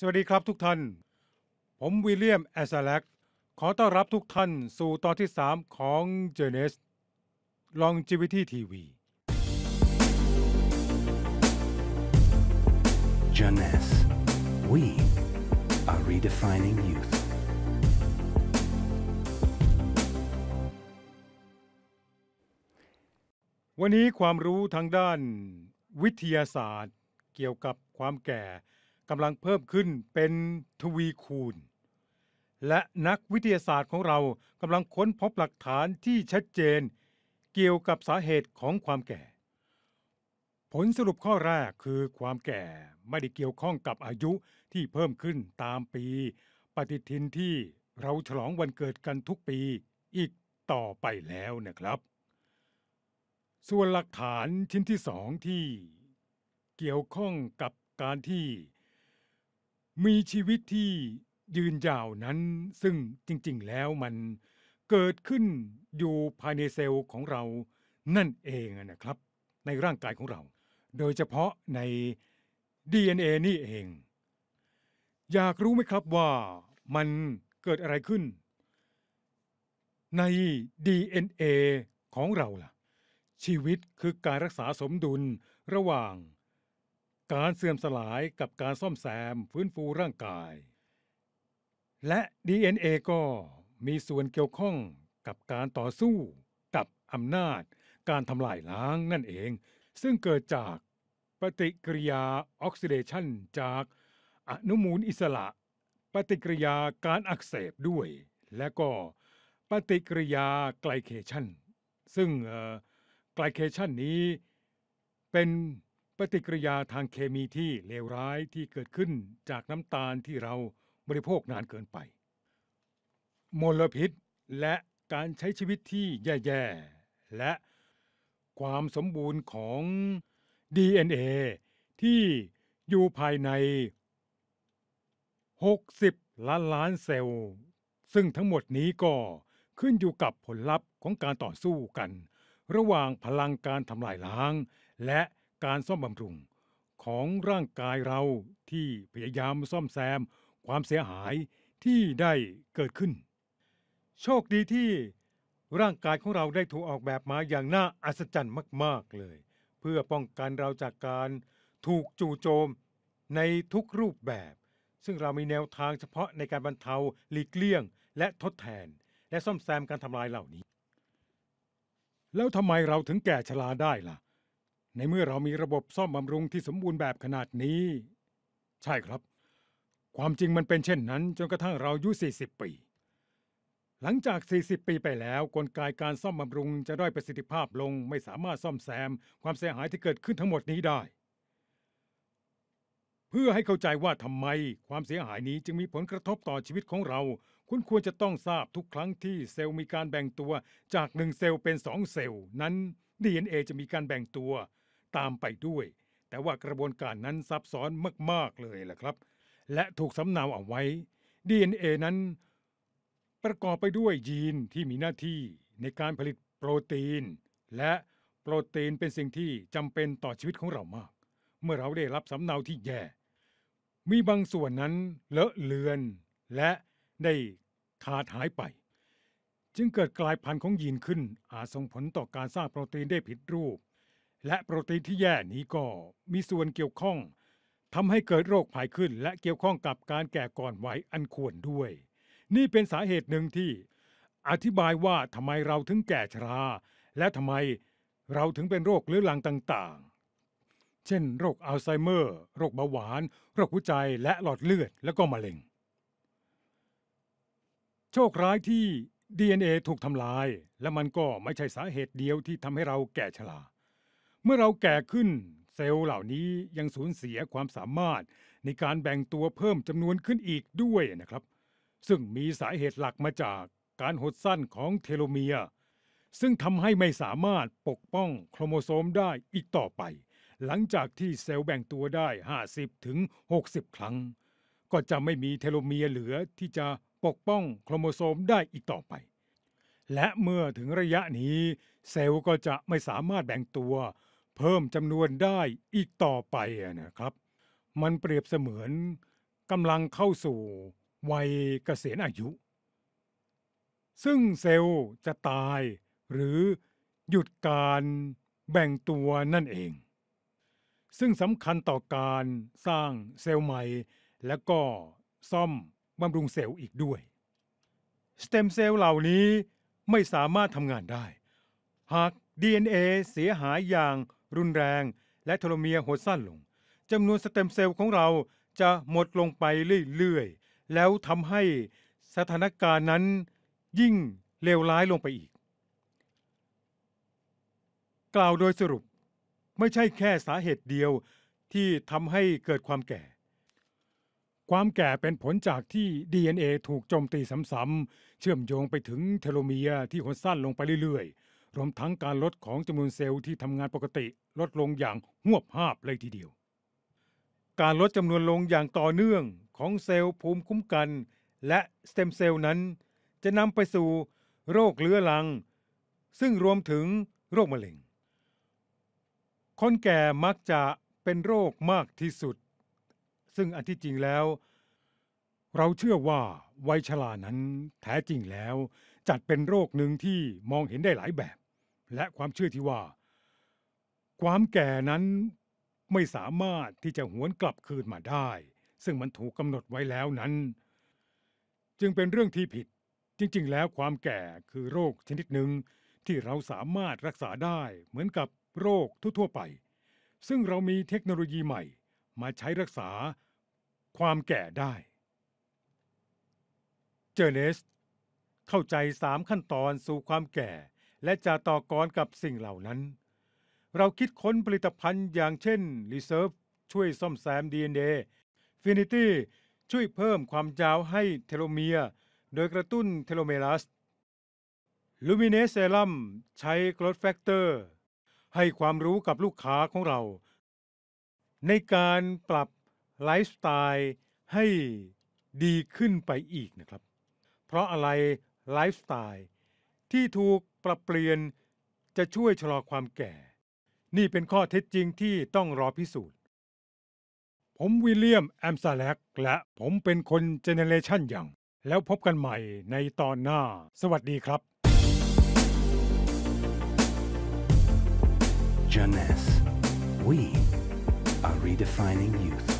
สวัสดีครับทุกท่าน ผมวิลเลียมแอสแลกขอต้อนรับทุกท่านสู่ตอนที่ 3 ของเจเนสลองจิวิตี้ทีวีเจเนส s s e we are redefining youth วันนี้ความรู้ทางด้าน วิทยาศาสตร์เกี่ยวกับความแก่กำลังเพิ่มขึ้นเป็นทวีคูณ และนักวิทยาศาสตร์ของเรากำลังค้นพบหลักฐานที่ชัดเจน เกี่ยวกับสาเหตุของความแก่ ผลสรุปข้อแรกคือความแก่ไม่ได้เกี่ยวข้องกับอายุที่เพิ่มขึ้นตามปี ปฏิทินที่เราฉลองวันเกิดกันทุกปีอีกต่อไปแล้วนะครับ ส่วนหลักฐานชิ้นที่สองที่เกี่ยวข้องกับการที่มีชีวิตที่ยืนยาวนั้นซึ่งจริงๆ แล้วมันเกิดขึ้นอยู่ภายในเซลล์ของเรานั่นเองนะครับ ในร่างกายของเรา โดยเฉพาะใน DNA นี่เอง อยากรู้ไหมครับว่ามันเกิดอะไรขึ้น ใน DNA ของเราล่ะชีวิตคือการรักษาสมดุลระหว่างการเสื่อมสลายกับการซ่อมแซมฟื้นฟูร่างกาย และ DNA ก็มีส่วนเกี่ยวข้องกับการต่อสู้กับอำนาจการทำลายล้างนั่นเองซึ่งเกิดจากปฏิกิริยาออกซิเดชันจากอนุมูลอิสระ ปฏิกิริยาการอักเสบด้วยและก็ปฏิกิริยาไกลเคชันซึ่งไกลเคชันนี้เป็นปฏิกิริยาทางเคมีที่เลวร้ายที่เกิดขึ้นจากน้ำตาลที่เราบริโภคนานเกินไปมลพิษ และการใช้ชีวิตที่แย่ๆและความสมบูรณ์ของ DNA ที่อยู่ภายใน 60 ล้านล้านเซลล์ ซึ่งทั้งหมดนี้ก็ขึ้นอยู่กับผลลัพธ์ของการต่อสู้กัน ระหว่างพลังการทำลายล้างและการซ่อมบำรุงของร่างกายเราที่พยายามซ่อมแซมความเสียหายที่ได้เกิดขึ้น โชคดีที่ร่างกายของเราได้ถูกออกแบบมาอย่างน่าอัศจรรย์มากๆเลย เพื่อป้องกันเราจากการถูกจู่โจมในทุกรูปแบบ ซึ่งเรามีแนวทางเฉพาะในการบรรเทาหลีกเลี่ยงและทดแทนและซ่อมแซมการทำลายเหล่านี้ แล้วทำไมเราถึงแก่ชราได้ละ่ะในเมื่อเรามีระบบซ่อมบำรุงที่สมบูรณ์แบบขนาดนี้ ใช่ครับ ความจริงมันเป็นเช่นนั้นจนกระทั่งเราอายุ40 ปี หลังจาก 40 ปีไปแล้วกลไกการซ่อมบำรุงจะด้อยประสิทธิภาพลง ไม่สามารถซ่อมแซม ความเสียหายที่เกิดขึ้นทั้งหมดนี้ได้ เพื่อให้เข้าใจว่าทำไม ความเสียหายนี้จึงมีผลกระทบต่อชีวิตของเรา คุณควรจะต้องทราบทุกครั้งที่เซลล์มีการแบ่งตัวจากหนึ่งเซลล์เป็นสองเซลล์นั้น DNA จะมีการแบ่งตัวตามไปด้วย แต่ว่ากระบวนการนั้นซับซ้อนมากๆ เลยแหละครับ และถูกสำเนาเอาไว้ DNA นั้นประกอบไปด้วยยีนที่มีหน้าที่ในการผลิตโปรตีน และโปรตีนเป็นสิ่งที่จำเป็นต่อชีวิตของเรามาก เมื่อเราได้รับสำเนาที่แย่ มีบางส่วนนั้นเลอะเลือนและได้ขาดหายไป จึงเกิดกลายพันธุ์ของยีนขึ้น อาจส่งผลต่อการสร้างโปรตีนได้ผิดรูปและโปรตีนที่แย่นี้ก็มีส่วนเกี่ยวข้องทำให้เกิดโรคภัยขึ้น และเกี่ยวข้องกับการแก่ก่อนวัยอันควรด้วย นี่เป็นสาเหตุหนึ่งที่อธิบายว่าทำไมเราถึงแก่ชรา และทำไมเราถึงเป็นโรคเรื้อรังต่าง ๆ เช่น โรคอัลไซเมอร์โรคเบาหวานโรคหัวใจและหลอดเลือดและก็มะเร็ง โชคร้ายที่ DNA ถูกทำลาย และมันก็ไม่ใช่สาเหตุเดียวที่ทำให้เราแก่ชราเมื่อเราแก่ขึ้นเซลล์เหล่านี้ยังสูญเสียความสามารถในการแบ่งตัวเพิ่มจำนวนขึ้นอีกด้วยนะครับ ซึ่งมีสาเหตุหลักมาจากการหดสั้นของเทโลเมียร์ซึ่งทำให้ไม่สามารถปกป้องโครโมโซมได้อีกต่อไป หลังจากที่เซลล์แบ่งตัวได้ 50ถึง60 ครั้ง ก็จะไม่มีเทโลเมียร์เหลือที่จะปกป้องโครโมโซมได้อีกต่อไป และเมื่อถึงระยะนี้ เซลล์ก็จะไม่สามารถแบ่งตัวเพิ่มจำนวนได้อีกต่อไปนะครับ มันเปรียบเสมือนกำลังเข้าสู่วัยเกษียณอายุ ซึ่งเซลล์จะตายหรือหยุดการแบ่งตัวนั่นเอง ซึ่งสำคัญต่อการสร้างเซลล์ใหม่ และก็ซ่อมบำรุงเซลล์อีกด้วยสเต็มเซลล์เหล่านี้ไม่สามารถทำงานได้ หาก DNA เสียหายอย่างรุนแรงและโทรเมียหดสั้นลงจำนวนสเต็มเซลล์ของเราจะหมดลงไปเรื่อยๆแล้วทำให้สถานการณ์นั้นยิ่งเลวร้ายลงไปอีก กล่าวโดยสรุปไม่ใช่แค่สาเหตุเดียวที่ทำให้เกิดความแก่ ความแก่เป็นผลจากที่ DNA ถูกโจมตีซ้ำๆเชื่อมโยงไปถึงเทโลเมียที่หดสั้นลงไปเรื่อยๆรวมทั้งการลดของจำนวนเซลล์ที่ทำงานปกติลดลงอย่างหวบหาบเลยทีเดียว การลดจำนวนลงอย่างต่อเนื่องของเซลล์ภูมิคุ้มกัน และสเต็มเซลล์นั้น จะนำไปสู่โรคเลื้อรัง ซึ่งรวมถึงโรคมะเร็งคนแก่มักจะเป็นโรคมากที่สุด ซึ่งอันที่จริงแล้ว เราเชื่อว่าวัยชรานั้นแท้จริงแล้วจัดเป็นโรคหนึ่งที่มองเห็นได้หลายแบบ และความเชื่อที่ว่า ความแก่นั้นไม่สามารถที่จะหวนกลับคืนมาได้ ซึ่งมันถูกกำหนดไว้แล้วนั้น จึงเป็นเรื่องที่ผิด จริง ๆ แล้วความแก่คือโรคชนิดหนึ่งที่เราสามารถรักษาได้เหมือนกับโรคทั่ว ๆไป ซึ่งเรามีเทคโนโลยีใหม่มาใช้รักษา ความแก่ได้เจอเนสเข้าใจสามขั้นตอนสู่ความแก่และจะต่อกรกับสิ่งเหล่านั้น เราคิดค้นผลิตภัณฑ์อย่างเช่น Reserve ช่วยซ่อมแซม DNA Finity ช่วยเพิ่มความยาวให้เทโลเมียโดยกระตุ้นเทโลเมลัสลูมิเน s เซ u m มใช้กรดแฟกเตอร์ให้ความรู้กับลูกค้าของเรา ในการปรับไลฟ์สไตล์ให้ดีขึ้นไปอีกนะครับ เพราะอะไรไลฟ์สไตล์ที่ถูกปรับเปลี่ยนจะช่วยชะลอความแก่ นี่เป็นข้อเท็จจริงที่ต้องรอพิสูจน์ ผมวิลเลียมแอมซาแลกและผมเป็นคนเจเนเรชันยังแล้วพบกันใหม่ในตอนหน้า สวัสดีครับ j a n e s We are redefining youth.